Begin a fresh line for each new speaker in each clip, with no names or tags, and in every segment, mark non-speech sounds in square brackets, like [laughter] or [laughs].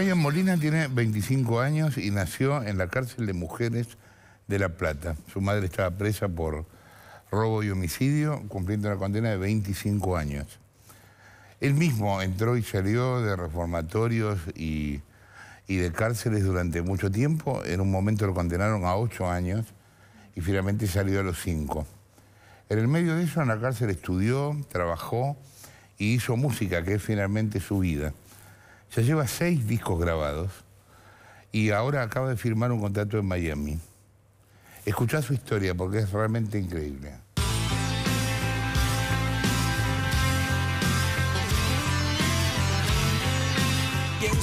Brian Molina tiene 25 años y nació en la cárcel de mujeres de La Plata. Su madre estaba presa por robo y homicidio, cumpliendo una condena de 25 años. Él mismo entró y salió de reformatorios y, y de cárceles durante mucho tiempo. En un momento lo condenaron a 8 años y finalmente salió a los 5. En el medio de eso, en la cárcel estudió, trabajó y hizo música, que es finalmente su vida. Ya lleva seis discos grabados y ahora acaba de firmar un contrato en Miami. Escuchá su historia porque es realmente increíble.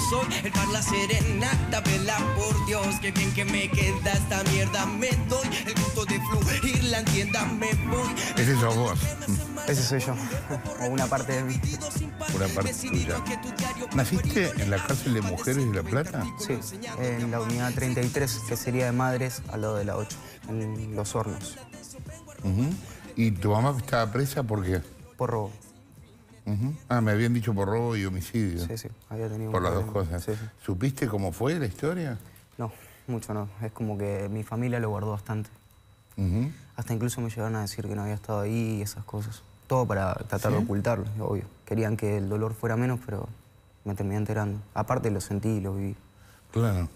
soy el par la serenata, vela por Dios, que bien que me queda esta mierda, me doy el gusto de fluir, la entienda me voy.
Ese sos vos. Ese soy yo,
o una parte de mí.
Una parte tuya. ¿Naciste en la cárcel de mujeres de La Plata? Sí, en la unidad 33, que sería de madres, al lado de la 8, en Los Hornos. ¿Y tu mamá estaba presa por qué? Por robo. Ah, me habían dicho por robo y homicidio. Sí, sí. Por las dos cosas. ¿Supiste cómo fue la historia? No,
mucho no. Es como que mi familia lo guardó bastante. Hasta incluso me llegaron a decir que no había estado ahí y esas cosas. Todo para tratar de ocultarlo, obvio. Querían que el dolor fuera menos, pero me terminé enterando. Aparte lo sentí y lo viví. Claro.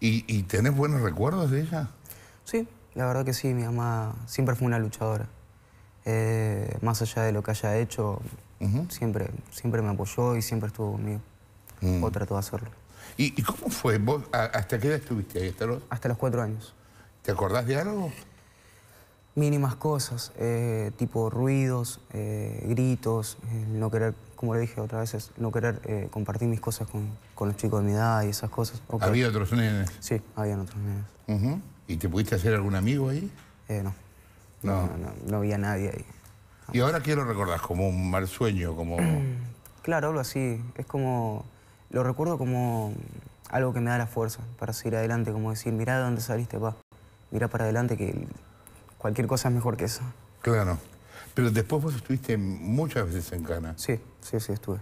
¿Y, tenés buenos recuerdos de ella? Sí, la verdad que sí. Mi mamá siempre fue una luchadora. Eh, más allá de lo que haya hecho, siempre, siempre me apoyó y siempre estuvo conmigo. Mm. O trató de hacerlo.
¿Y, cómo fue? hasta
qué edad estuviste ahí? ¿Hasta los... hasta cuatro años. ¿Te acordás de algo? Mínimas cosas, eh, tipo ruidos, eh, gritos, no querer, como le dije otras veces no querer eh, compartir mis cosas con, los chicos de mi edad y esas cosas. ¿Había
otros nenes? Sí, había otros nenes. ¿Y te pudiste hacer algún amigo ahí? no. no. No, había nadie ahí. Y ahora qué lo recordás, como un mal sueño, como... [clears throat]
Claro, algo así. Es como... Lo recuerdo como algo que me da la fuerza para seguir adelante, como decir, mirá de dónde saliste, pa. Mirá para adelante que cualquier cosa es mejor que eso.
Claro. Pero después vos estuviste muchas veces en Cana. Sí, sí, sí, estuve.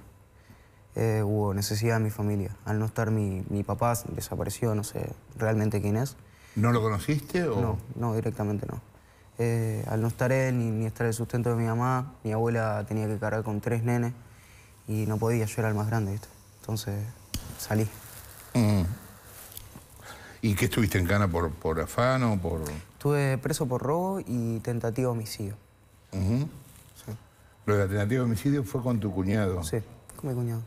Eh, hubo necesidad de mi familia. Al no estar mi, mi, papá, desapareció, no sé realmente quién es. ¿No lo conociste? O... No, no, directamente no. Eh, al no estar él ni, ni, estar el sustento de mi mamá, mi abuela tenía que cargar con tres nenes y no podía, yo era el más grande, ¿viste? Entonces salí.
Mm. ¿Y qué estuviste en cana por, por afano? Por...
Estuve preso por robo y tentativa
de homicidio. Lo de la tentativa de homicidio fue con tu cuñado. Sí, con mi cuñado.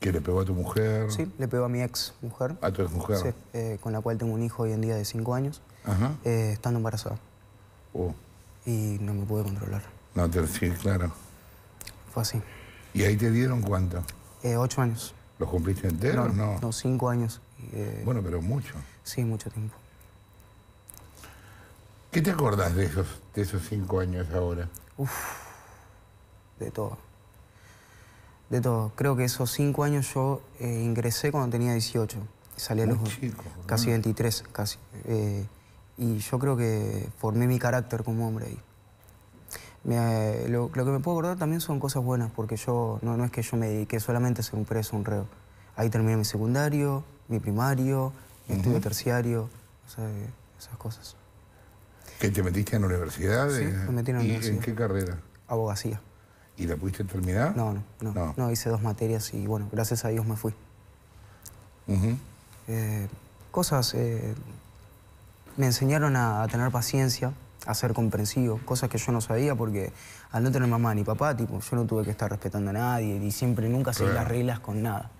¿Que le pegó a tu mujer? Sí, le pegó a mi ex mujer. ¿A tu ex mujer? Sí,
eh, con la cual tengo un hijo hoy en día de 5 años, Ajá. Eh, estando embarazada.
Oh. Y no me pude controlar. No, te, sí, claro. Fue así. ¿Y ahí te dieron cuánto? Eh, ocho años. ¿Los cumpliste enteros? No, no, no cinco años. Eh, bueno, pero mucho. Sí, mucho tiempo. ¿Qué te acordás de esos, de esos cinco años ahora? Uf, de todo
de todo. Creo que esos cinco años yo eh, ingresé cuando tenía 18. Salí a los casi 23, casi. Eh, y yo creo que formé mi carácter como hombre ahí. Eh, lo, que me puedo acordar también son cosas buenas, porque yo no, no es que yo me dediqué solamente a ser un preso, un reo. Ahí terminé mi secundario, mi primario, mi estudio terciario, esas cosas.
¿Que te metiste en universidad? Sí, me metí en la universidad. en qué carrera? Abogacía. ¿Y la pudiste terminar? No,
no, no, no. hice dos materias y bueno, gracias a Dios me fui. Eh, cosas. Eh, me enseñaron a, tener paciencia, a ser comprensivo, cosas que yo no sabía porque al no tener mamá ni papá, tipo, yo no tuve que estar respetando a nadie y siempre nunca seguí las reglas con nada.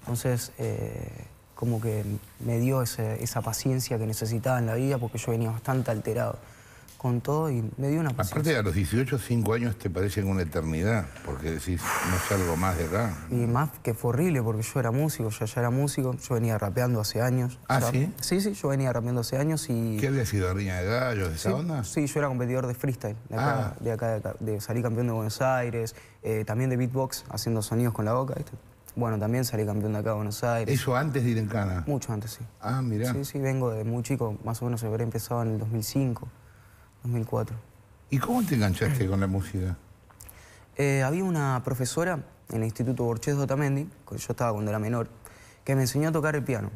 Entonces, eh, como que me dio esa paciencia que necesitaba en la vida porque yo venía bastante alterado con todo y me dio una paciencia.
Aparte, a los 18, 5 años te parecen una eternidad, porque decís, no salgo más de acá.
Y más que fue horrible, porque yo era músico, yo ya era músico, yo venía rapeando hace años. ¿Ah, sí? Sí, sí, yo venía rapeando hace años y... ¿Qué había sido, Riña de Gallos, de esa sí, onda? Sí, yo era competidor de freestyle, de acá, ah. de, acá, de, acá, campeón de Buenos Aires, eh, también de beatbox, haciendo sonidos con la boca, Bueno, también salí campeón de acá de Buenos Aires. ¿Eso antes de ir en Cana? Mucho antes, sí. Ah, mirá. Sí, sí, vengo de muy chico, más o menos habría empezado en el 2005. 2004. ¿Y cómo te enganchaste con la música? Eh, había una profesora en el Instituto Borges de Otamendi, yo estaba cuando era menor, que me enseñó a tocar el piano.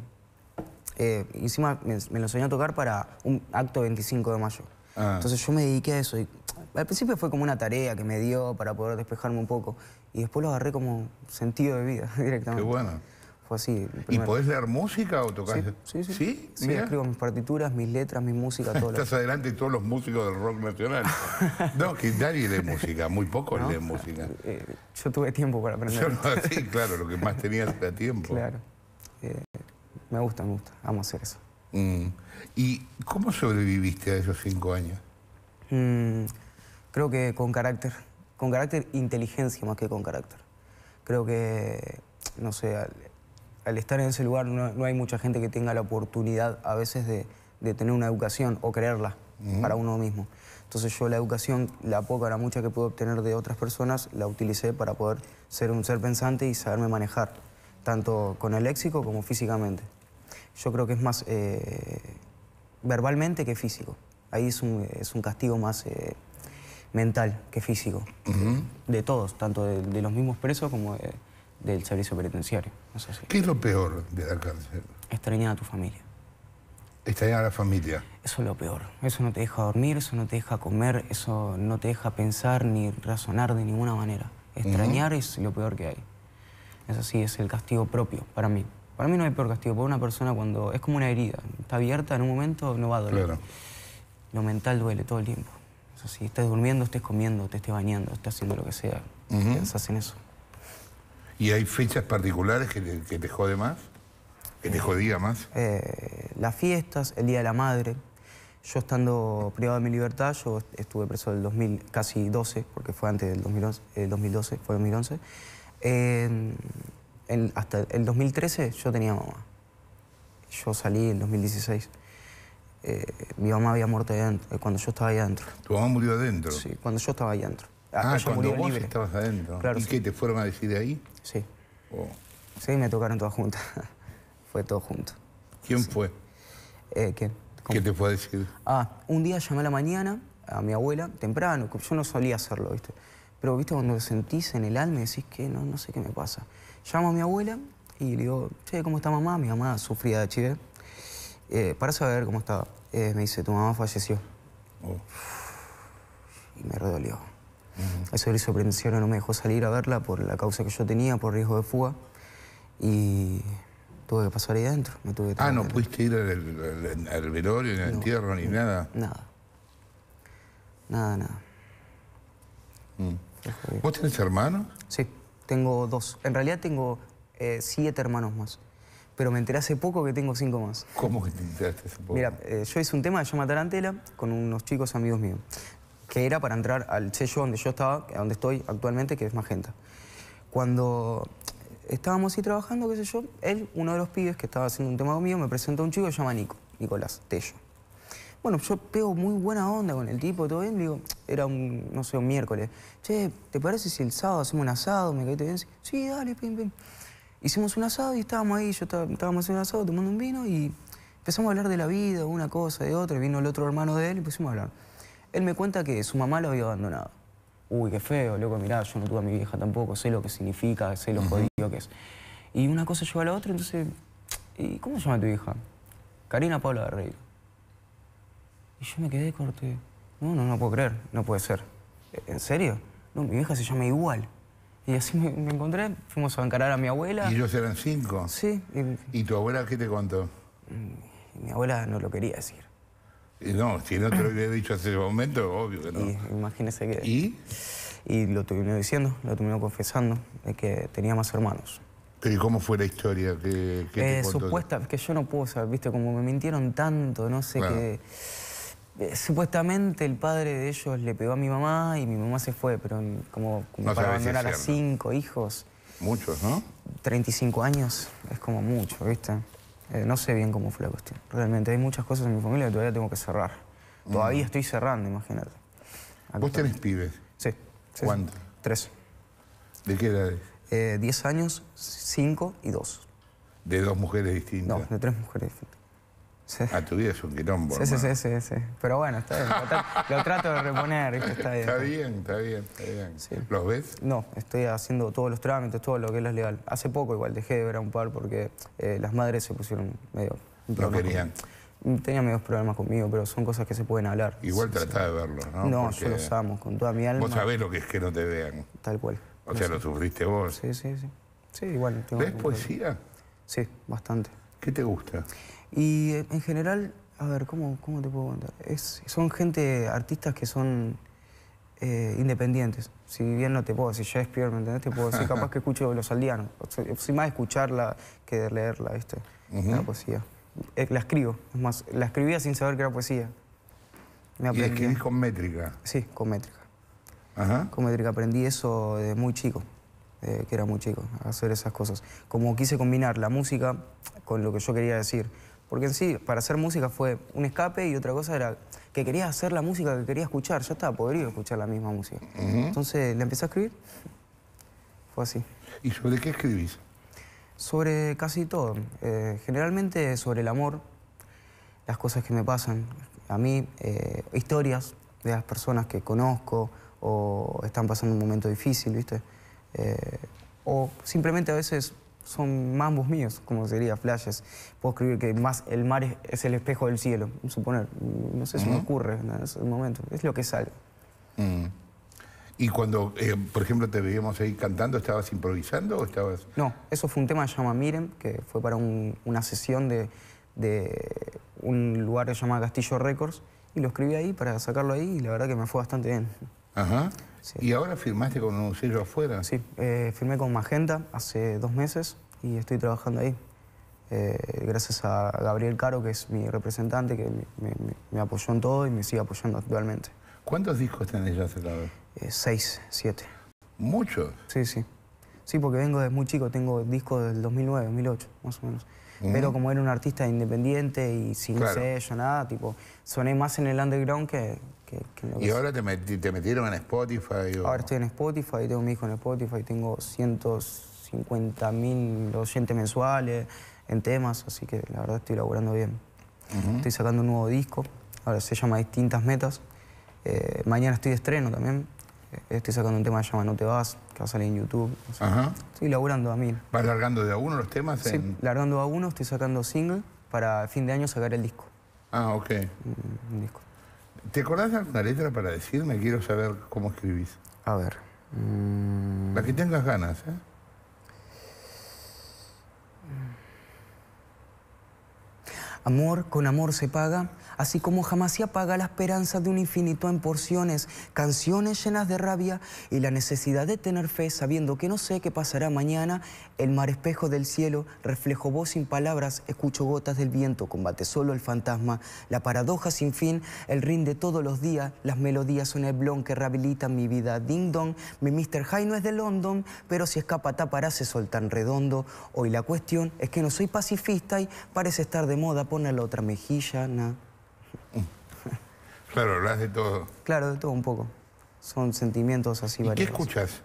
Eh, encima me, lo enseñó a tocar para un acto 25 de mayo. Ah. Entonces yo me dediqué a eso. Y al principio fue como una tarea que me dio para poder despejarme un poco. Y después lo agarré como sentido de vida [laughs] directamente. Qué bueno
así. ¿Y podés leer música o tocar? Sí,
sí. Sí, ¿Sí? escribo mis partituras, mis letras, mi música, todo. Estás
adelante y todos los músicos del rock nacional. [laughs] no, que nadie lee música, muy pocos leen música. Eh, yo tuve tiempo para aprender. sí, claro, lo que más tenía era tiempo. Claro. Eh, me gusta, me gusta. a hacer eso. Mm. ¿Y cómo sobreviviste a esos cinco años?
Mm, creo que con carácter. Con carácter, inteligencia más que con carácter. Creo que, no sé, al estar en ese lugar no, hay mucha gente que tenga la oportunidad a veces de, tener una educación o creerla para uno mismo. Entonces yo la educación, la poca o la mucha que pude obtener de otras personas, la utilicé para poder ser un ser pensante y saberme manejar, tanto con el léxico como físicamente. Yo creo que es más eh, verbalmente que físico. Ahí es un, castigo más eh, mental que físico. De todos, tanto de, de, los mismos presos como de del servicio penitenciario. ¿Qué es lo peor de la cárcel? Extrañar
a tu familia. Extrañar a la familia. Eso es lo peor.
Eso no te deja dormir, eso no te deja comer, eso no te deja pensar ni razonar de ninguna manera. Extrañar es lo peor que hay. Eso sí, es el castigo propio para mí. Para mí no hay peor castigo. Por una persona cuando es como una herida, está abierta en un momento, no va a doler. Lo mental duele todo el tiempo. Eso sí, estés durmiendo, estés comiendo, te estés bañando, estés haciendo lo que sea. piensas en eso.
¿Y hay fechas particulares que te, jode más? ¿Que te eh, jodía más?
Eh, las fiestas, el Día de la Madre. Yo estando privado de mi libertad, yo estuve preso del 2000, casi 12, porque fue antes del 2012, fue 2011. hasta el 2013 yo tenía mamá. Yo salí en 2016. Eh, mi mamá había muerto cuando yo estaba ahí adentro. ¿Tu mamá murió adentro? Sí, cuando yo estaba ahí adentro. Ah, cuando vos estabas
adentro. ¿Y qué, te fueron
a decir de ahí? Sí. Sí, me tocaron todas juntas. [laughs] fue todo junto.
¿Quién fue? Eh, ¿Quién? ¿Qué te fue a decir?
Ah, un día llamé a la mañana a mi abuela, temprano, yo no solía hacerlo, ¿viste? Pero, ¿viste? Cuando lo sentís en el alma y decís que no, no sé qué me pasa. Llamo a mi abuela y le digo, che, ¿cómo está mamá? Mi mamá sufría de HIV. Eh, para saber cómo estaba. Eh, me dice, tu mamá falleció. Oh. Y me redolió. Eso el y no me dejó salir a verla por la causa que yo tenía, por riesgo de fuga. Y tuve que pasar ahí adentro. ah, ¿no
pudiste ir al, velorio, ni al entierro, ni nada? Nada. Nada, nada. Mm. ¿Vos tenés hermanos? Sí,
tengo dos. En realidad tengo eh, siete hermanos más. Pero me enteré hace poco que tengo cinco más. ¿Cómo que te
enteraste hace poco?
Mira, eh, yo hice un tema de Yo Matar con unos chicos amigos míos que era para entrar al sello donde yo estaba, donde estoy actualmente, que es Magenta. Cuando estábamos ahí trabajando, qué sé yo, él, uno de los pibes que estaba haciendo un tema conmigo, me presentó a un chico que se llama Nico, Nicolás Tello. Bueno, yo pego muy buena onda con el tipo, todo bien, digo, era un, no sé, un miércoles. Che, ¿te parece si el sábado hacemos un asado? ¿Me caíste bien? Sí, dale, pim, pim. Hicimos un asado y estábamos ahí, yo estaba, estábamos haciendo un asado tomando un vino y empezamos a hablar de la vida, una cosa, de otra. Vino el otro hermano de él y pusimos a hablar. Él me cuenta que su mamá lo había abandonado. Uy, qué feo, loco, mirá, yo no tuve a mi vieja tampoco, sé lo que significa, sé lo jodido que es. Y una cosa lleva a la otra, entonces, ¿y cómo se llama tu hija? Karina Paula Guerreiro. Y yo me quedé corté. No, no, no puedo creer, no puede ser. ¿En serio? No, mi vieja se llama igual. Y así me, encontré, fuimos a encarar a mi abuela.
¿Y ellos eran cinco? Sí. ¿Y, ¿Y tu abuela qué te contó? Mi abuela no lo quería decir. No, si no te lo hubiera dicho hace ese momento,
obvio que no. Y, imagínese que... ¿Y? Y lo terminó diciendo, lo terminó confesando,
de que tenía más hermanos. ¿Y cómo fue la historia? que eh, supuesta,
que yo no puedo saber, viste, como me mintieron tanto, no sé qué... Eh, supuestamente el padre de ellos le pegó a mi mamá y mi mamá se fue, pero como, para abandonar a cinco hijos.
Muchos, ¿no?
35 años es como mucho, ¿viste? Eh, no sé bien cómo fue la cuestión. Realmente hay muchas cosas en mi familia que todavía tengo que cerrar. Mm. Todavía estoy cerrando, imagínate.
¿Cuántos ¿Vos tenés pibes? Sí. ¿Cuántos? Tres. ¿De qué edad eh, diez años, cinco y dos. ¿De dos mujeres distintas? No, de tres mujeres distintas. A ah, tu vida es un quilombo. Sí, sí,
sí, sí, Pero bueno, está bien. Lo, trato de reponer. Está bien, está bien, está bien. Está bien. ¿Los ves? No, estoy haciendo todos los trámites, todo lo que es legal. Hace poco igual dejé de ver a un par porque eh, las madres se pusieron medio... No querían. Tenía medios problemas conmigo, pero son cosas que se pueden hablar. Igual sí, de verlos, ¿no? No, yo los amo con toda mi alma. Vos sabés lo que es
que no te vean. Tal cual. O sea, lo sufriste vos.
Sí, sí, sí. Sí, igual. Tengo ¿Ves poesía? Sí, bastante. ¿Qué te gusta? Y eh, en general, a ver, ¿cómo, te puedo contar? son gente, artistas que son eh, independientes. Si bien no te puedo decir Shakespeare, ¿me entendés? Te puedo decir capaz que escucho Los Aldeanos. Soy, más escucharla que leerla, ¿viste? La poesía. Eh, la escribo, es más, la escribía sin saber que era poesía. Me escribís con métrica? Sí, con métrica. Ajá. Con métrica aprendí eso de muy chico. que era muy chico, hacer esas cosas. Como quise combinar la música con lo que yo quería decir, porque en sí, para hacer música fue un escape y otra cosa era que quería hacer la música que quería escuchar. Ya estaba podrido escuchar la misma música. Entonces le empecé a escribir. Fue así. ¿Y sobre qué escribís? Sobre casi todo. Eh, generalmente sobre el amor, las cosas que me pasan a mí, eh, historias de las personas que conozco o están pasando un momento difícil, ¿viste? Eh, o simplemente a veces son mambos míos, como sería, flashes. Puedo escribir que más el mar es, el espejo del cielo, suponer. No sé si me ocurre en ese momento. Es lo que
sale. Mm. ¿Y cuando, eh, por ejemplo, te veíamos ahí cantando, estabas improvisando o estabas...?
No, eso fue un tema que llama Miren, que fue para una sesión de, un lugar que se llama Castillo Records, y lo escribí ahí para sacarlo ahí, y la verdad que me fue bastante bien.
Ajá. ¿Y
ahora firmaste
con un sello
afuera? Sí, eh, firmé con Magenta hace dos meses y estoy trabajando ahí. Eh, gracias a Gabriel Caro, que es mi representante, que me, apoyó en todo y me sigue apoyando actualmente.
¿Cuántos discos tenés ya cerrados? Eh, seis, siete. ¿Muchos?
Sí, sí. Sí, porque vengo desde muy chico, tengo discos del 2009, 2008, más o menos. Pero como era un artista independiente y sin sello, nada, tipo, soné más en el underground que, y ahora
te, metieron en Spotify.
Ahora estoy en Spotify, tengo mi hijo en Spotify, tengo 150 mil oyentes mensuales en temas, así que la verdad estoy laburando bien. Estoy sacando un nuevo disco, ahora se llama Distintas Metas. Eh, mañana estoy de estreno también. Eh, estoy sacando un tema que se llama No te vas, que va a salir en YouTube. Estoy laburando a mil.
¿Vas largando de a uno los temas? Sí,
largando a uno, estoy sacando single para fin de año sacar el disco.
Ah, ok. un disco. ¿Te acordás de alguna letra para decirme? Quiero saber cómo escribís. A ver. Mm. La que tengas ganas, ¿eh?
Amor con amor se paga, así como jamás se apaga la esperanza de un infinito en porciones, canciones llenas de rabia y la necesidad de tener fe sabiendo que no sé qué pasará mañana, el mar espejo del cielo, reflejo voz sin palabras, escucho gotas del viento, combate solo el fantasma, la paradoja sin fin, el rin de todos los días, las melodías son el blon que rehabilitan mi vida, ding dong, mi Mr. High no es de London, pero si escapa tapará se soltan redondo, hoy la cuestión es que no soy pacifista y parece estar de moda ponerle la otra mejilla, na.
Claro, hablas de todo.
Claro, de todo un poco. Son sentimientos así ¿Y ¿Qué escuchas?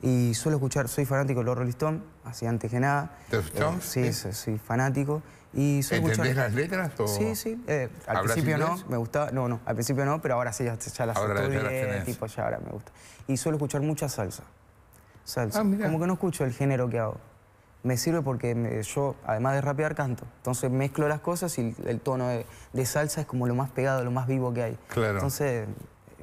Y suelo escuchar, soy fanático de los Listón, así antes que nada.
¿Te Sí,
sí, soy fanático. Y soy las
letras? Sí, sí.
Eh, al principio no, me gustaba. No, no, al principio no, pero ahora sí, ya, ya las ahora estudié, tipo, ya ahora me gusta. Y suelo escuchar mucha salsa. Salsa. Ah, Como que no escucho el género que hago me sirve porque yo, además de rapear, canto. Entonces mezclo las cosas y el tono de, salsa es como lo más pegado, lo más vivo que hay. Claro. Entonces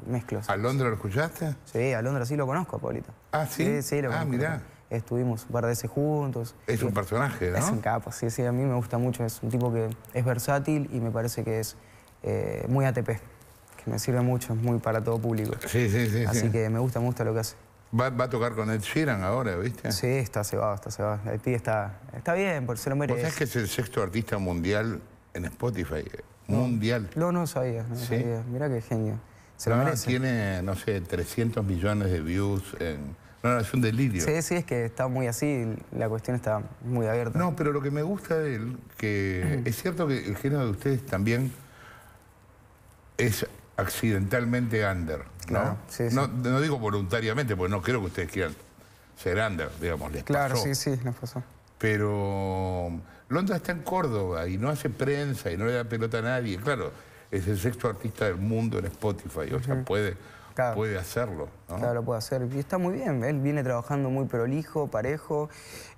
mezclo.
¿A Londres lo escuchaste? Sí, a
Londres sí lo conozco, Paulito. Ah, sí. Sí, sí lo ah, conozco. Ah, mirá. Estuvimos un par de veces juntos. Es un
personaje, ¿no? Es
un capo, sí, sí. A mí me gusta mucho. Es un tipo que es versátil y me parece que es eh, muy ATP. Que me sirve mucho, es muy para todo público. Sí, sí, sí. Así que me gusta, me gusta lo que hace. Va, a tocar
con Ed Sheeran
ahora, ¿viste?
Sí, está cebado, está cebado. El pibe está, está bien, por se lo merece. ¿Vos que es el sexto artista mundial en Spotify?
mundial. No, no sabía, no sabía. Mirá qué genio.
Se lo ah, merece. Tiene, no sé, 300 millones de views en... No, es un delirio. Sí,
sí, es que está muy así, la cuestión está
muy abierta. No, pero lo que me gusta de él, que es cierto que el género de ustedes también es accidentalmente under. ¿no? No, digo voluntariamente, porque no creo que ustedes quieran ser under, digamos, les Claro, sí, sí, nos pasó. Pero um, Londra está en Córdoba y no hace prensa y no le da pelota a nadie. Claro, es el sexto artista del mundo en Spotify, o sea, puede, puede hacerlo.
Claro, lo puede hacer. Y está muy bien, él viene trabajando muy prolijo, parejo,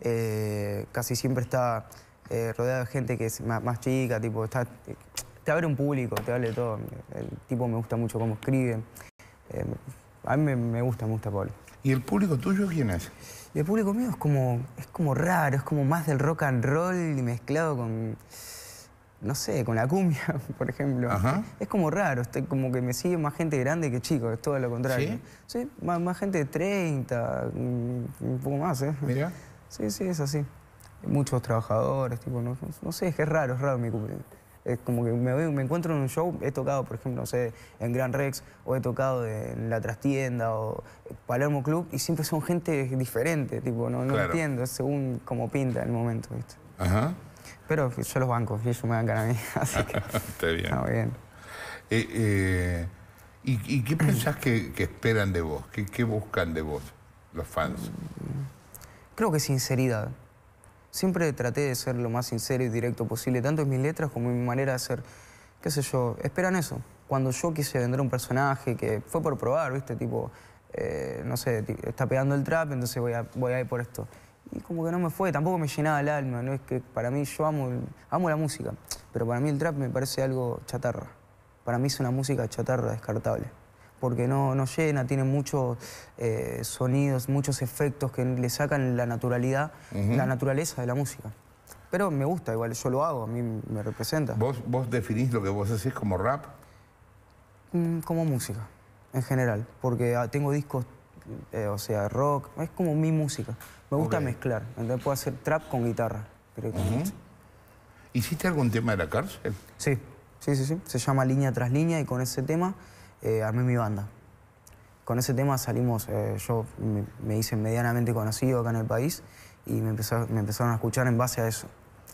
eh, casi siempre está eh, rodeado de gente que es más, chica, tipo, está, te abre un público, te de todo. El tipo me gusta mucho cómo escribe. Eh, a mí me, gusta, me gusta Paul ¿Y el público tuyo quién es? el público mío es como, es como raro, es como más del rock and roll mezclado con, no sé, con la cumbia, [laughs] por ejemplo. Es como raro, estoy como que me sigue más gente grande que chico, es todo lo contrario. Sí, más, gente de 30, un poco más, ¿eh? Mira. Sí, sí, es así. Muchos trabajadores, tipo, no, no sé, es que es raro, es raro mi cumbia. Es como que me, me, encuentro en un show, he tocado, por ejemplo, no sé, en Gran Rex, o he tocado en La Trastienda, o Palermo Club, y siempre son gente diferente, tipo, no, entiendo, según como pinta el momento, ¿viste? Pero yo los banco, y ellos me dan a mí,
[laughs] así [laughs] Está bien. Está bien. Eh, eh, ¿y, qué pensás que, esperan de vos? ¿Qué buscan de vos los fans?
Creo que sinceridad siempre traté de ser lo más sincero y directo posible, tanto en mis letras como en mi manera de ser. Qué sé yo, esperan eso. Cuando yo quise vender un personaje que fue por probar, ¿viste? Tipo, eh, no sé, está pegando el trap, entonces voy a, voy a ir por esto. Y como que no me fue, tampoco me llenaba el alma, ¿no? Es que para mí yo amo, amo la música, pero para mí el trap me parece algo chatarra. Para mí es una música chatarra, descartable porque no, llena, tiene muchos eh, sonidos, muchos efectos que le sacan la naturalidad, la naturaleza de la música. Pero me gusta, igual yo lo hago, a mí me representa. ¿Vos, vos definís lo que
vos hacés como rap?
Mm, como música, en general, porque ah, tengo discos, eh, o sea, rock, es como mi música. Me gusta mezclar, entonces puedo hacer trap con guitarra ¿Hiciste algún tema de la cárcel? Sí, sí, sí, sí. Se llama Línea tras Línea y con ese tema eh, armé mi banda. Con ese tema salimos, eh, yo me, hice medianamente conocido acá en el país y me, me empezaron a escuchar en base a eso,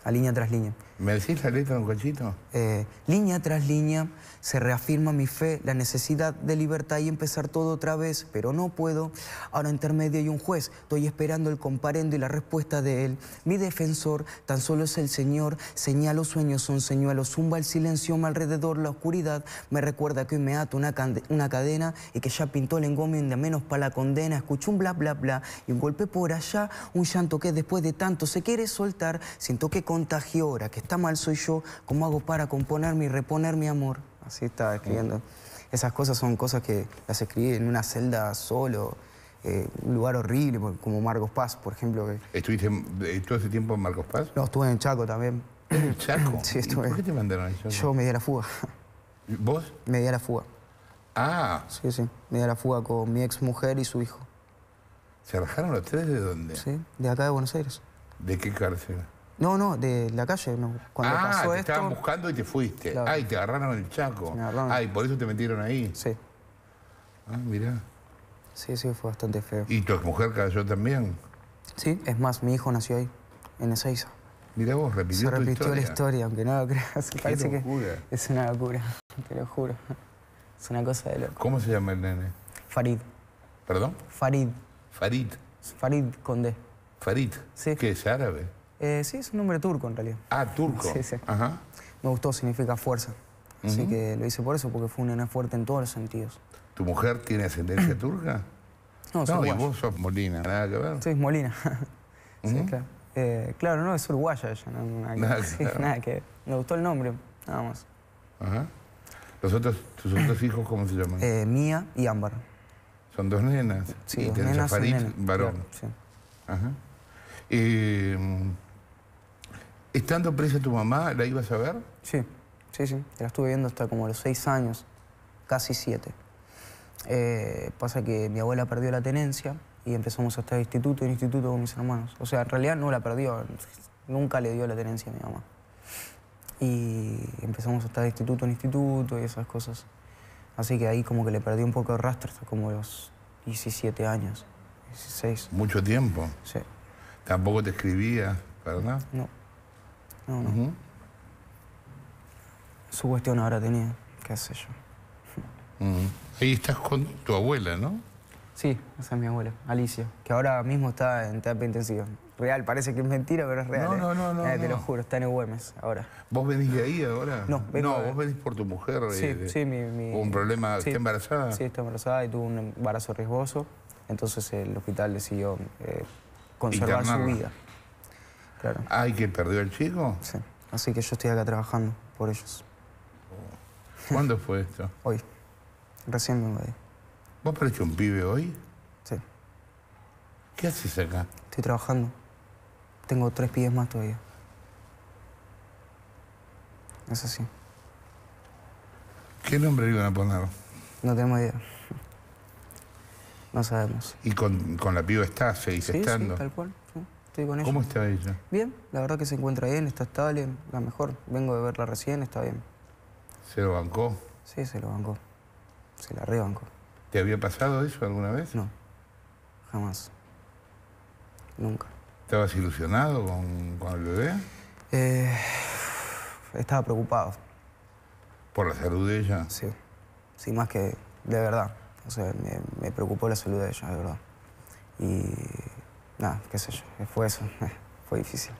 a línea tras línea. ¿Me decís la letra, don Cochito? Eh, línea tras línea se reafirma mi fe, la necesidad de libertad y empezar todo otra vez, pero no puedo. Ahora intermedio hay un juez, estoy esperando el comparendo y la respuesta de él. Mi defensor tan solo es el Señor, señalo sueños son señuelos, zumba el silencio me alrededor, la oscuridad me recuerda que hoy me ato una, cadena y que ya pintó el engomio de menos para la condena. Escucho un bla bla bla y un golpe por allá, un llanto que después de tanto se quiere soltar, siento que ahora que está mal soy yo, cómo hago para componerme y reponer mi amor. Así estaba escribiendo. Esas cosas son cosas que las escribí en una celda solo, eh, un lugar horrible, como Marcos Paz, por
ejemplo. ¿Estuviste eh, todo ese tiempo en Marcos Paz? No, estuve en Chaco también. ¿En Chaco? [laughs] sí, estuve. ¿Por qué te mandaron a Chaco? Yo me di a la fuga. ¿Vos? Me di a la fuga. Ah.
Sí, sí. Me di a la fuga con mi ex mujer y su hijo. ¿Se bajaron ustedes de dónde? Sí, de acá de Buenos Aires.
¿De qué cárcel?
No, no, de la calle. No. Cuando ah, pasó
te estaban buscando y te fuiste. Ay, te agarraron el chaco. Ay, por eso te metieron ahí. Sí. Ah, mirá. Sí, sí, fue bastante feo. ¿Y tu mujer cayó también?
Sí, es más, mi hijo nació ahí, en Ezeiza. Mira vos, repitió Se repitió la historia, aunque no lo creas. Parece locura. es una locura, te lo juro. Es una cosa de loco. ¿Cómo se llama
el nene? Farid. ¿Perdón? Farid. Farid. Farid con Farid. Sí. ¿Qué es árabe?
Eh, sí, es un nombre turco en realidad.
Ah, turco. Sí, sí. Ajá.
Me gustó, significa fuerza. Así que lo hice por eso, porque fue una nena fuerte en todos los sentidos.
¿Tu mujer tiene ascendencia [clears throat] turca? No, soy no, y vos sos molina, nada que ver. Soy molina. [laughs] sí,
claro. Eh, claro, no, es uruguaya ella. No, nada, que, nada, nada que Me gustó el
nombre, nada más. Ajá. ¿Los otros, ¿Tus otros [clears throat] hijos cómo se llaman? Eh, Mía y Ámbar. Son dos nenas. Sí, y Farid, varón. sí. Ajá. Y... Mm, ¿Estando presa tu mamá, la ibas a ver?
Sí, sí, sí. La estuve viendo hasta como los seis años, casi siete. Eh, pasa que mi abuela perdió la tenencia y empezamos a estar de instituto, en instituto con mis hermanos. O sea, en realidad no la perdió, nunca le dio la tenencia a mi mamá. Y empezamos a estar de instituto en instituto y esas cosas. Así que ahí como que le perdí un poco de rastro hasta como los 17 años,
16. Mucho tiempo. Sí. Tampoco te escribía, ¿verdad?
No. No, no. Su cuestión ahora tenía, qué sé yo.
Ahí estás con tu abuela, ¿no?
Sí, esa es mi abuela, Alicia, que ahora mismo está en terapia intensiva. Real, parece que es mentira, pero es real. No, ¿eh? no, no. no eh, te lo juro, está en Güemes ahora. ¿Vos venís de ahí ahora? No, No, vos venís
por tu mujer. Sí, sí, mi... mi... ¿Un problema? ¿Está embarazada? Sí, está
embarazada y tuvo un embarazo riesgoso. Entonces el hospital decidió eh, conservar su vida. Ay, que perdió el chico. Sí. Así que yo estoy acá trabajando
por ellos. Oh. ¿Cuándo fue esto? [laughs] hoy. Recién me voy. ¿Vos pareces un pibe hoy? Sí. ¿Qué haces acá? Estoy
trabajando. Tengo tres pibes más todavía.
Es así. ¿Qué nombre iban a poner? No tenemos idea. No sabemos. ¿Y con, la piba estás? ¿Seguís sí, estando? Sí, tal cual. ¿Cómo está ella?
Bien, la verdad que se encuentra bien, está estable, la mejor. Vengo de verla
recién, está bien. ¿Se lo bancó? Sí, se lo bancó. Se la rebancó. ¿Te había pasado eso alguna vez? No, jamás. Nunca. ¿Estabas ilusionado con, el bebé? Eh, estaba preocupado. ¿Por la salud de ella? Sí, sí, más que de verdad.
O sea, me, me preocupó la salud de ella, de verdad. Y nada, qué sé yo, eh, fue eso, eh, fue difícil.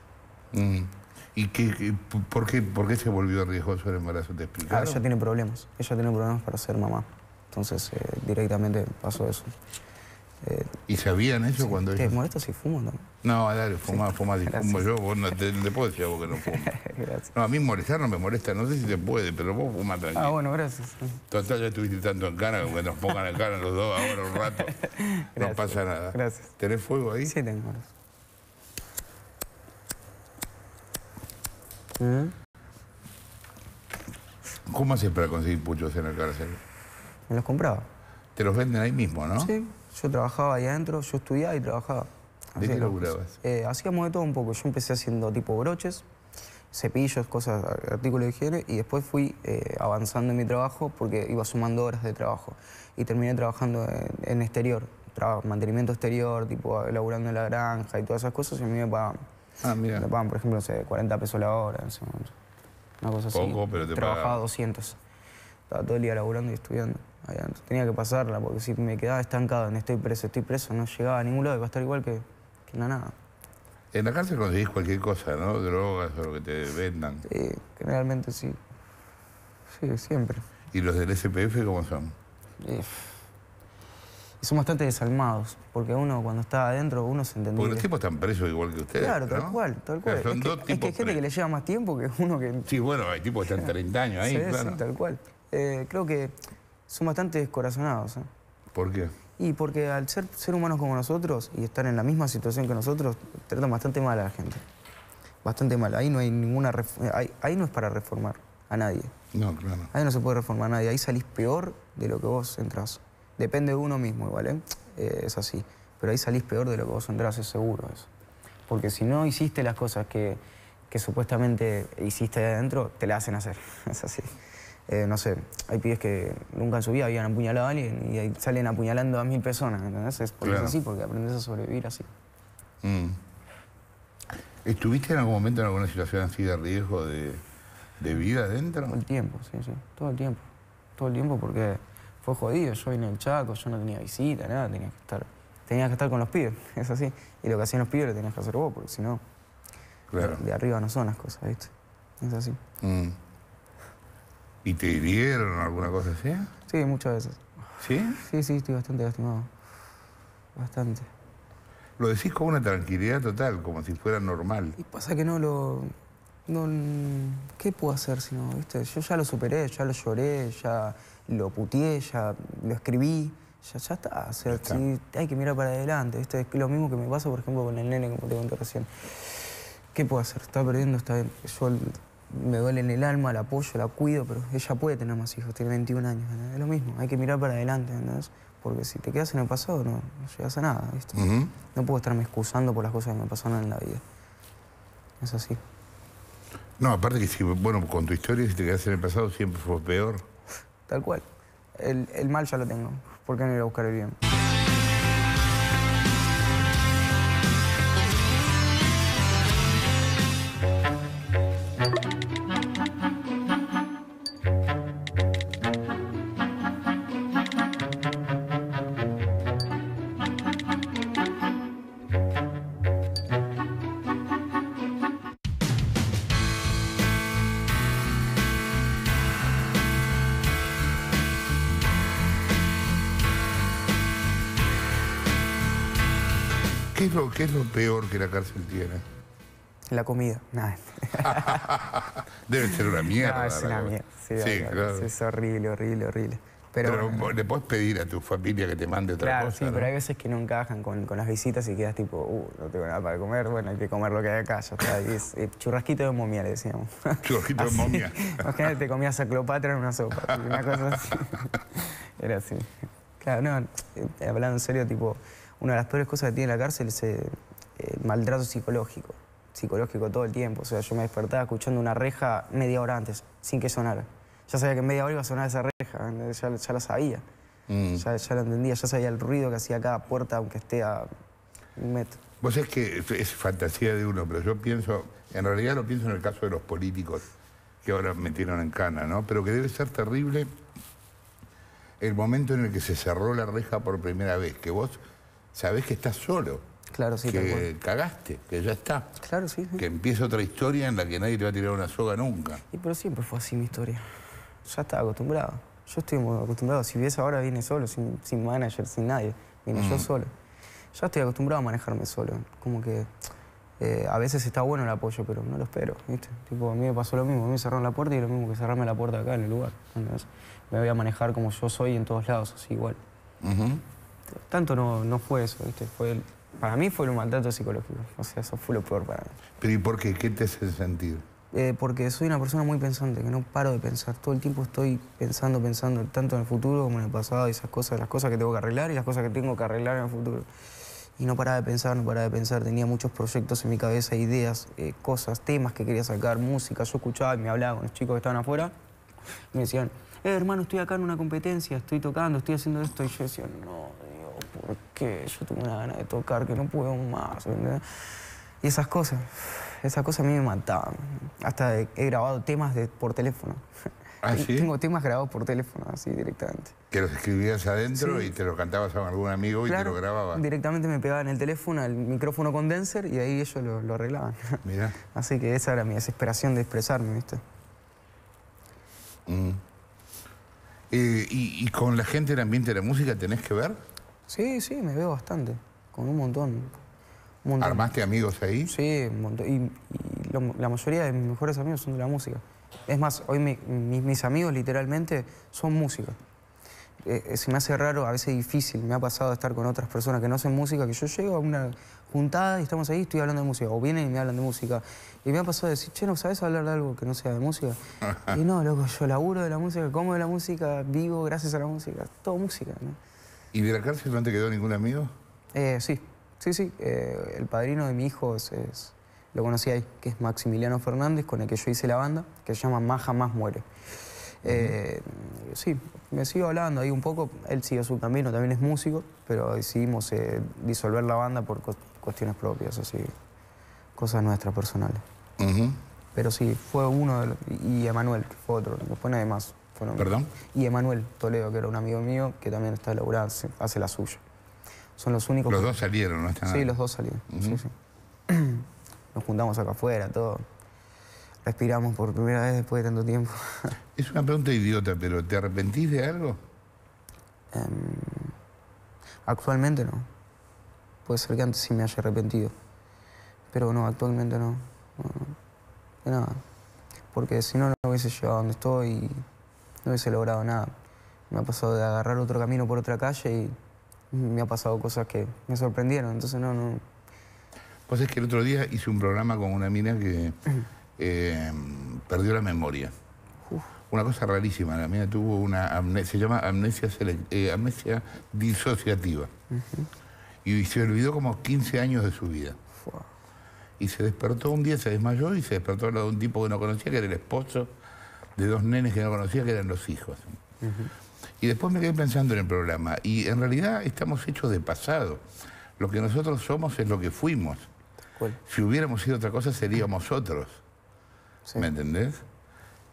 Mm. ¿Y qué, por, qué, por qué se volvió riesgoso el embarazo? ¿Te ah, explicaron? Ah, ella tiene problemas, ella tiene problemas para ser mamá, entonces eh,
directamente pasó eso. Eh, ¿Y sabían eso? cuando ¿Te ¿Es molesto si fumo? No,
no dale, fuma, sí. fuma, si fumo yo, vos no te, puedo decir a vos que no fumo. [laughs] no, a mí molestar no me molesta, no sé si te puede, pero vos fumás tranquilo. Ah,
bueno, gracias.
Total, ya estuviste tanto en cara que nos pongan en cara los dos ahora un rato. [laughs] no pasa nada. Gracias. ¿Tenés fuego ahí? Sí, tengo. ¿Cómo haces para conseguir puchos en el cárcel? Me los compraba. Te los venden ahí mismo, ¿no?
Sí. Yo trabajaba ahí adentro, yo estudiaba y trabajaba.
¿De qué laburabas?
Eh, hacíamos de todo un poco. Yo empecé haciendo tipo broches, cepillos, cosas, artículos de higiene, y después fui eh, avanzando en mi trabajo porque iba sumando horas de trabajo. Y terminé trabajando en, exterior, trabajo, mantenimiento exterior, tipo laburando en la granja y todas esas cosas, y a mí me pagaban. Ah, mira. Me pagaban, por ejemplo, 40 pesos la hora en ese momento. Una cosa Poco, pero te Trabajaba 200. Estaba todo el día laburando y estudiando. Tenía que pasarla, porque si me quedaba estancado en estoy preso, estoy preso, no llegaba a ningún lado, iba a estar igual que, nada.
En la cárcel conseguís cualquier cosa, ¿no? Drogas o lo que te vendan. Sí,
generalmente sí. Sí, siempre.
¿Y los del SPF cómo son? Eh,
son bastante desalmados, porque uno cuando está adentro, uno se entendía. Porque los tipos están
presos igual que ustedes. Claro, tal cual, tal cual. son dos tipos hay gente que le lleva más tiempo que uno que. Sí, bueno, hay tipos que están 30 años ahí, sí, claro. Sí, tal
cual. Eh, creo que son bastante descorazonados. ¿eh? ¿Por qué? Y porque al ser, ser humanos como nosotros y estar en la misma situación que nosotros, tratan bastante mal a la gente. Bastante mal. Ahí no hay ninguna... Ahí, no es para reformar a nadie. No, claro. Ahí no se puede reformar a nadie. Ahí salís peor de lo que vos entras. Depende de uno mismo ¿vale? ¿eh? Eh, es así. Pero ahí salís peor de lo que vos entras, es seguro eso. Porque si no hiciste las cosas que, que supuestamente hiciste adentro, te las hacen hacer. [laughs] es así. Eh, no sé, hay pibes que nunca en su vida habían apuñalado a alguien y salen apuñalando a mil personas, ¿entendés? Es por eso así, porque aprendes a sobrevivir así.
Mm. ¿Estuviste en algún momento en alguna situación así de riesgo de, vida adentro? Todo el tiempo, sí, sí,
todo el tiempo. Todo el tiempo porque fue jodido, yo vine el Chaco, yo no tenía visita, nada, tenía que estar, tenías que estar con los pibes, [laughs] es así. Y lo que hacían los pibes lo tenías que hacer vos, porque si no, claro. de, arriba no son las cosas, ¿viste? Es así.
Mm. ¿Y te hirieron alguna cosa así?
Sí, muchas veces. ¿Sí? Sí, sí, estoy bastante lastimado. Bastante.
Lo decís con una tranquilidad total, como si fuera normal. Y
pasa que no lo... ¿Qué puedo hacer si no? ¿viste? Yo ya lo superé, ya lo lloré, ya lo puteé, ya lo escribí. Ya, ya está. hay que mirar para adelante. Es lo mismo que me pasa, por ejemplo, con el nene, como te conté recién. ¿Qué puedo hacer? Está perdiendo, está me duele en el alma, la apoyo, la cuido, pero ella puede tener más hijos, tiene 21 años, es lo mismo, hay que mirar para adelante, ¿entendés? porque si te quedas en el pasado no, no llegas a nada, ¿viste? No puedo estarme excusando por las cosas que me pasaron en la vida, es así.
No, aparte que si, bueno, con tu historia, si te quedas en el pasado siempre fue peor.
Tal cual, el, el mal ya lo tengo, ¿por qué no ir a buscar el bien?
¿Qué es lo, peor que la cárcel tiene? La comida. Nada. [laughs] Debe ser una mierda. No, es una mierda. Sí, claro. Es
horrible, horrible, horrible. Pero,
le puedes pedir a tu familia que te mande otra claro, Sí, pero hay
veces que no encajan con, las visitas y quedas tipo, uh, no tengo nada para comer, bueno, hay que comer lo que hay acá. Eh, churrasquito de momia, le decíamos.
[laughs] Churrasquito de momia.
Imagínate, te comías a Cleopatra en una sopa. Una cosa así. [laughs] Era así. Claro, no, eh, hablando en serio, tipo, una de las peores cosas que tiene la cárcel es el, eh, eh, maltrato psicológico, psicológico todo el tiempo. O sea, yo me despertaba escuchando una reja media hora antes, sin que sonara. Ya sabía que en media hora iba a sonar esa reja, ya, la sabía, mm. ya, la entendía, ya sabía el ruido que hacía cada puerta, aunque esté a un metro.
Vos es que es fantasía de uno, pero yo pienso, en realidad lo pienso en el caso de los políticos que ahora metieron en cana, ¿no? Pero que debe ser terrible el momento en el que se cerró la reja por primera vez, que vos sabes que estás solo. Claro, sí. Que cagaste, que ya está. Claro, sí, Que empieza otra historia en la que nadie te va a tirar una soga nunca. Y pero siempre
fue así mi historia. Ya estaba acostumbrado. Yo estoy acostumbrado. Si ves ahora, viene solo, sin, sin manager, sin nadie. Vine yo mm. solo. Ya estoy acostumbrado a manejarme solo. Como que eh, a veces está bueno el apoyo, pero no lo espero, ¿viste? Tipo, a mí me pasó lo mismo. A mí me cerraron la puerta y lo mismo que cerrarme la puerta acá en el lugar. Entonces, me voy a manejar como yo soy en todos lados, así igual tanto no, no fue eso, Fue, para mí fue un maltrato psicológico,
o sea, eso fue lo peor para mí. ¿Pero y por qué? ¿Qué te hace sentir?
Eh, porque soy una persona muy pensante, que no paro de pensar. Todo el tiempo estoy pensando, pensando, tanto en el futuro como en el pasado, y esas cosas, las cosas que tengo que arreglar y las cosas que tengo que arreglar en el futuro. Y no paraba de pensar, no paraba de pensar. Tenía muchos proyectos en mi cabeza, ideas, eh, cosas, temas que quería sacar, música. Yo escuchaba y me hablaba con los chicos que estaban afuera y me decían, eh, hermano, estoy acá en una competencia, estoy tocando, estoy haciendo esto. Y yo decía, no, Dios, ¿por qué? Yo tengo una gana de tocar que no puedo más. Y esas cosas, esas cosas a mí me mataban. Hasta he grabado temas por teléfono. ¿Ah, [laughs] sí? Tengo temas grabados por teléfono, así directamente.
Que los escribías adentro y te los cantabas a algún amigo y te lo grababa.
Directamente me pegaban el teléfono, al micrófono condenser y ahí ellos lo, arreglaban. Mira. [laughs] Así que esa era mi desesperación de expresarme, ¿viste?
Mm. Eh, y, con la gente del ambiente de la música tenés que ver?
Sí, sí, me veo bastante, con un montón. ¿Armaste amigos ahí? Sí, un montón. Y, la mayoría de mis mejores amigos son de la música. Es más, hoy mis amigos literalmente son música. Eh, eh, se me hace raro, a veces difícil, me ha pasado estar con otras personas que no hacen música, que yo llego a una, juntada y estamos ahí estoy hablando de música. O vienen y me hablan de música. Y me ha pasado de decir, che, ¿no sabes hablar de algo que no sea de música? [laughs] y no, loco, yo laburo de la música, como de la música, vivo gracias a la música. Todo música, ¿no?
¿Y de la cárcel no te quedó ningún amigo?
Eh, sí, sí, sí. Eh, el padrino de mi hijo es, lo conocí ahí, que es Maximiliano Fernández, con el que yo hice la banda, que se llama Más Jamás Muere. Eh, sí, me sigo hablando ahí un poco. Él siguió su camino, también es músico, pero decidimos eh, disolver la banda por cuestiones propias, así, cosas nuestras personales. Pero sí, fue uno de los, y Emanuel, que fue otro, después nadie más. Fueron, ¿Perdón? Y Emanuel Toledo, que era un amigo mío, que también está laburado, hace la suya. Son los únicos... Los dos
salieron, ¿no? sí, los
dos salieron, sí, sí.
[clears throat] Nos juntamos acá afuera, todo. Respiramos por primera vez después de tanto tiempo. [laughs] es una pregunta idiota, pero ¿te arrepentís de algo? Em,
actualmente no. Puede ser que antes sí me haya arrepentido. Pero no, actualmente no. De nada. Porque si no, no hubiese llegado a donde estoy y no hubiese logrado nada. Me ha pasado de agarrar otro camino por otra calle
y me ha pasado cosas que me sorprendieron. Entonces, no, no. Pues es que el otro día hice un programa con una mina que [clears throat] eh, perdió la memoria. Una cosa rarísima, la mina tuvo una amnesia, se llama amnesia, eh, amnesia disociativa y se olvidó como 15 años de su vida. Y se despertó un día, se desmayó y se despertó de un tipo que no conocía, que era el esposo de dos nenes que no conocía, que eran los hijos. Y después me quedé pensando en el programa. Y en realidad estamos hechos de pasado. Lo que nosotros somos es lo que fuimos. Si hubiéramos sido otra cosa, seríamos otros. ¿Me entendés?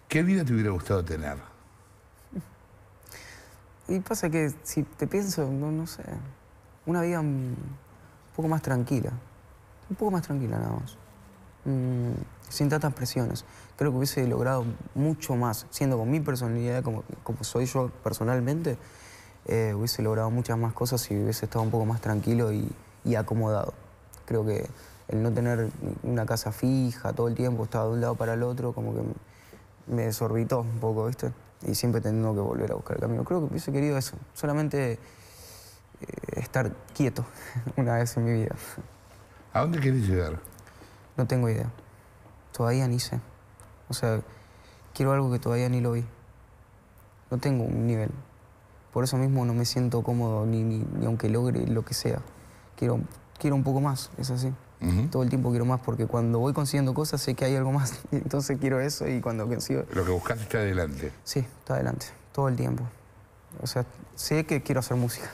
¿Qué vida te hubiera gustado tener?
Y pasa que si te pienso, no, no sé una vida un poco más tranquila. Un poco más tranquila nada más. Mm, sin tantas presiones. Creo que hubiese logrado mucho más, siendo con mi personalidad como, como soy yo personalmente, eh, hubiese logrado muchas más cosas si hubiese estado un poco más tranquilo y, acomodado. Creo que el no tener una casa fija todo el tiempo, estaba de un lado para el otro, como que me desorbitó un poco, ¿viste? Y siempre teniendo que volver a buscar el camino. Creo que hubiese querido eso, solamente eh, estar quieto [laughs] una vez en mi vida.
¿A dónde querés llegar?
No tengo idea. Todavía ni sé. O sea, quiero algo que todavía ni lo vi. No tengo un nivel. Por eso mismo no me siento cómodo ni, aunque logre lo que sea. Quiero, quiero un poco más, es así. Todo el tiempo quiero más porque cuando voy consiguiendo cosas sé que hay algo más. [laughs] Entonces quiero eso y cuando consigo... Lo que buscas está adelante. Sí, está adelante. Todo el tiempo. O sea, sé que quiero hacer música.